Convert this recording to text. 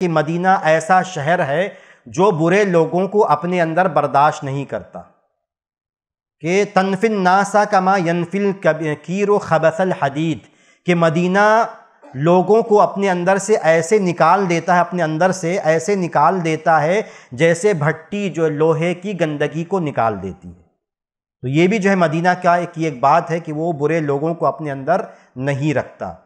कि मदीना ऐसा शहर है जो बुरे लोगों को अपने अंदर बर्दाश्त नहीं करता कि तनफिन नासा कमा यनफिल कीर खबसल हदीद कि मदीना लोगों को अपने अंदर से ऐसे निकाल देता है अपने अंदर से ऐसे निकाल देता है जैसे भट्टी जो लोहे की गंदगी को निकाल देती है तो ये भी जो है मदीना का एक बात है कि वो बुरे लोगों को अपने अंदर नहीं रखता